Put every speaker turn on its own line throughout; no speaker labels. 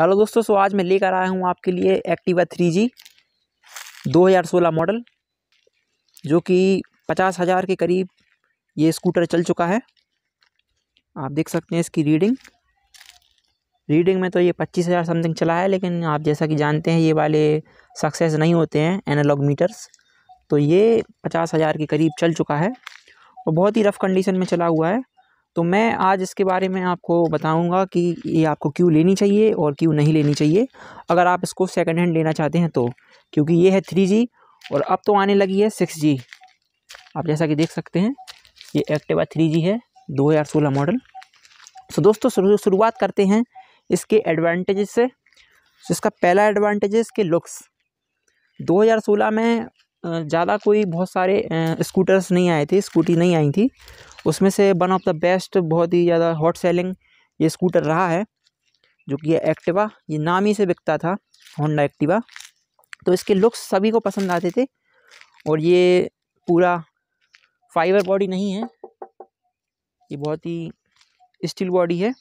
hello दोस्तों सो आज मैं लेकर आया हूँ आपके लिए एक्टिवा थ्री जी दो हज़ार सोलह मॉडल जो कि पचास हज़ार के करीब ये स्कूटर चल चुका है आप देख सकते हैं इसकी रीडिंग रीडिंग में तो ये पच्चीस हज़ार समथिंग चला है लेकिन आप जैसा कि जानते हैं ये वाले सक्सेस नहीं होते हैं एनालॉग मीटर्स तो ये पचास हज़ार के करीब चल चुका है और बहुत ही रफ़ कंडीशन में चला हुआ है तो मैं आज इसके बारे में आपको बताऊंगा कि ये आपको क्यों लेनी चाहिए और क्यों नहीं लेनी चाहिए अगर आप इसको सेकंड हैंड लेना चाहते हैं तो क्योंकि ये है थ्री जी और अब तो आने लगी है सिक्स जी आप जैसा कि देख सकते हैं ये एक्टिवा थ्री जी है सोलह मॉडल सो तो दोस्तों शुरुआत करते हैं इसके एडवांटेज से इसका पहला एडवांटेज है इसके लुक्स 2016 में ज़्यादा कोई बहुत सारे स्कूटर्स नहीं आए थे स्कूटी नहीं आई थी उसमें से वन ऑफ द बेस्ट बहुत ही ज़्यादा हॉट सेलिंग ये स्कूटर रहा है जो कि है एक्टिवा ये नाम ही से बिकता था होंडा एक्टिवा तो इसके लुक्स सभी को पसंद आते थे और ये पूरा फाइबर बॉडी नहीं है ये बहुत ही स्टील बॉडी है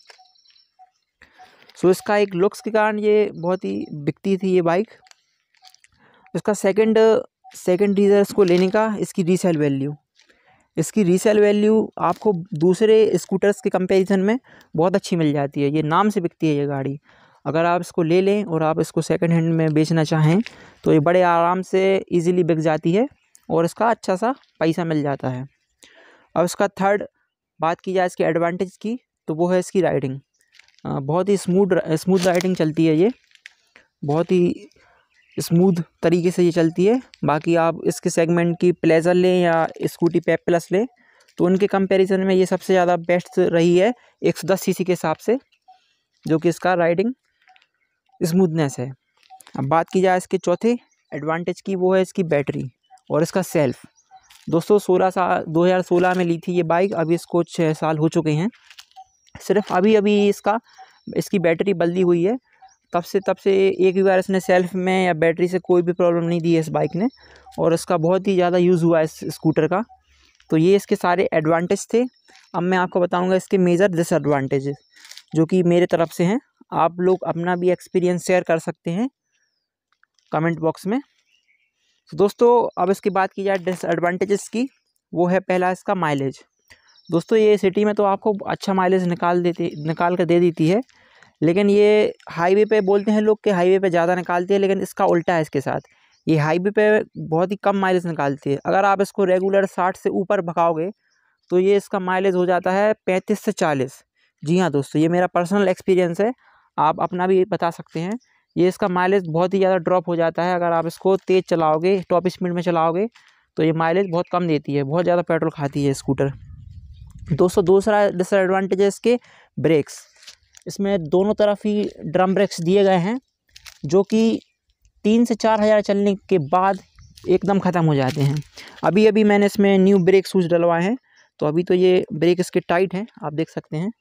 सो इसका एक लुक्स के कारण ये बहुत ही बिकती थी ये बाइक इसका सेकंड सेकंड रीज़न इसको लेने का इसकी रीसेल वैल्यू इसकी रीसेल वैल्यू आपको दूसरे स्कूटर्स के कंपैरिजन में बहुत अच्छी मिल जाती है ये नाम से बिकती है ये गाड़ी अगर आप इसको ले लें और आप इसको सेकंड हैंड में बेचना चाहें तो ये बड़े आराम से इजीली बिक जाती है और इसका अच्छा सा पैसा मिल जाता है अब इसका थर्ड बात की जाए इसके एडवांटेज की तो वो है इसकी राइडिंग बहुत ही स्मूथ स्मूथ राइडिंग चलती है ये बहुत ही स्मूथ तरीके से ये चलती है बाकी आप इसके सेगमेंट की प्लेजर लें या स्कूटी पैप प्लस लें तो उनके कंपैरिजन में ये सबसे ज़्यादा बेस्ट रही है 110 सीसी के हिसाब से जो कि इसका राइडिंग स्मूथनेस है अब बात की जाए इसके चौथे एडवांटेज की वो है इसकी बैटरी और इसका सेल्फ दोस्तों सोलह साल दो हज़ार सोलह में ली थी ये बाइक अभी इसको छः साल हो चुके हैं सिर्फ अभी अभी इसका इसकी बैटरी बदली हुई है तब से तब से एक भी बार इसने सेल्फ में या बैटरी से कोई भी प्रॉब्लम नहीं दी है इस बाइक ने और इसका बहुत ही ज़्यादा यूज़ हुआ है इस स्कूटर का तो ये इसके सारे एडवांटेज थे अब मैं आपको बताऊँगा इसके मेजर डिसएडवाटेज जो कि मेरे तरफ से हैं आप लोग अपना भी एक्सपीरियंस शेयर कर सकते हैं कमेंट बॉक्स में तो दोस्तों अब इसकी बात की जाए डिसएडवांटेजेस की वो है पहला इसका माइलेज दोस्तों ये सिटी में तो आपको अच्छा माइलेज निकाल देती निकाल कर दे देती है लेकिन ये हाईवे पे बोलते हैं लोग कि हाईवे पे ज़्यादा निकालती है लेकिन इसका उल्टा है इसके साथ ये हाईवे पे बहुत ही कम माइलेज निकालती है अगर आप इसको रेगुलर साठ से ऊपर भगाओगे तो ये इसका माइलेज हो जाता है पैंतीस से चालीस जी हाँ दोस्तों ये मेरा पर्सनल एक्सपीरियंस है आप अपना भी बता सकते हैं ये इसका माइलेज बहुत ही ज़्यादा ड्रॉप हो जाता है अगर आप इसको तेज़ चलाओगे टॉप स्पीड में चलाओगे तो ये माइलेज बहुत कम देती है बहुत ज़्यादा पेट्रोल खाती है स्कूटर दोस्तों दूसरा डिसएडवांटेज है इसके ब्रेक्स इसमें दोनों तरफ ही ड्रम ब्रेक्स दिए गए हैं जो कि तीन से चार हज़ार चलने के बाद एकदम ख़त्म हो जाते हैं अभी अभी मैंने इसमें न्यू ब्रेक शूज़ डलवाए हैं तो अभी तो ये ब्रेक इसके टाइट हैं आप देख सकते हैं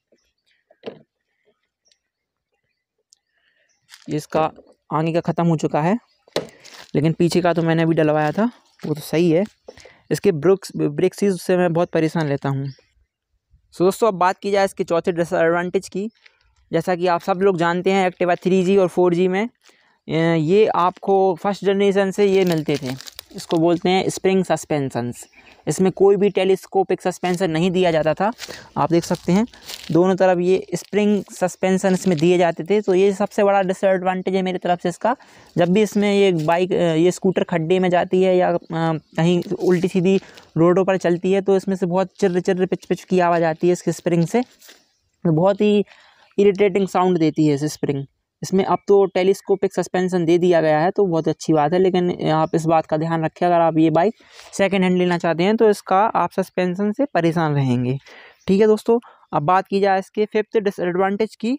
इसका आगे का ख़त्म हो चुका है लेकिन पीछे का तो मैंने अभी डलवाया था वो तो सही है इसके ब्रुक्स ब्रेक सीज से मैं बहुत परेशान लेता हूँ सो दोस्तों अब बात की जाए इसके चौथे डिसएडवांटेज की जैसा कि आप सब लोग जानते हैं एक्टिवा थ्री जी और फोर जी में ये आपको फर्स्ट जनरेशन से ये मिलते थे इसको बोलते हैं स्प्रिंग सस्पेंसन्स इसमें कोई भी टेलीस्कोपिक सस्पेंसन नहीं दिया जाता था आप देख सकते हैं दोनों तरफ ये स्प्रिंग सस्पेंसन इसमें दिए जाते थे तो ये सबसे बड़ा डिसएडवांटेज है मेरी तरफ से इसका जब भी इसमें ये बाइक ये स्कूटर खड्डे में जाती है या कहीं उल्टी सीधी रोडों पर चलती है तो इसमें से बहुत चिर चिर पिच पिच की आवाज़ आती है इसके स्प्रिंग से बहुत ही इरिटेटिंग साउंड देती है इस स्प्रिंग इसमें अब तो टेलीस्कोपिक सस्पेंशन दे दिया गया है तो बहुत अच्छी बात है लेकिन आप इस बात का ध्यान रखें अगर आप ये बाइक सेकेंड हैंड लेना चाहते हैं तो इसका आप सस्पेंशन से परेशान रहेंगे ठीक है दोस्तों अब बात की जाए इसके फिफ्थ डिसएडवांटेज की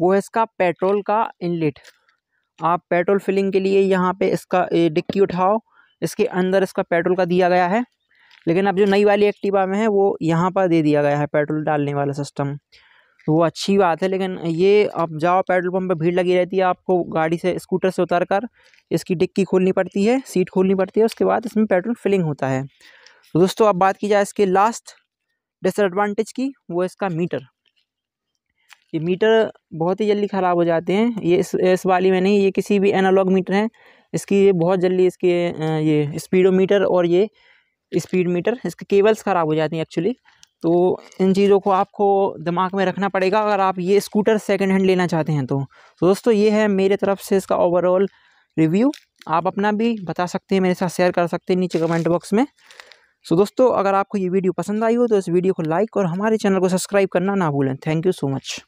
वो है इसका पेट्रोल का इनलेट आप पेट्रोल फिलिंग के लिए यहाँ पे इसका डिक्की उठाओ इसके अंदर इसका पेट्रोल का दिया गया है लेकिन अब जो नई वाली एक्टिवा में है वो यहाँ पर दे दिया गया है पेट्रोल डालने वाला सिस्टम तो वो अच्छी बात है लेकिन ये आप जाओ पेट्रोल पंप पे भीड़ लगी रहती है आपको गाड़ी से स्कूटर से उतर कर इसकी डिक्की खोलनी पड़ती है सीट खोलनी पड़ती है उसके बाद इसमें पेट्रोल फिलिंग होता है तो दोस्तों अब बात की जाए इसके लास्ट डिसएडवांटेज की वो इसका मीटर ये मीटर बहुत ही जल्दी ख़राब हो जाते हैं ये इस इस वाली में नहीं ये किसी भी एनालॉग मीटर है इसकी ये बहुत जल्दी इसके ये स्पीडोमीटर और ये स्पीड मीटर इसके केबल्स ख़राब हो जाती हैं एक्चुअली तो इन चीज़ों को आपको दिमाग में रखना पड़ेगा अगर आप ये स्कूटर सेकेंड हैंड लेना चाहते हैं तो।, तो दोस्तों ये है मेरे तरफ से इसका ओवरऑल रिव्यू आप अपना भी बता सकते हैं मेरे साथ शेयर कर सकते हैं नीचे कमेंट बॉक्स में सो तो दोस्तों अगर आपको ये वीडियो पसंद आई हो तो इस वीडियो को लाइक और हमारे चैनल को सब्सक्राइब करना ना भूलें थैंक यू सो मच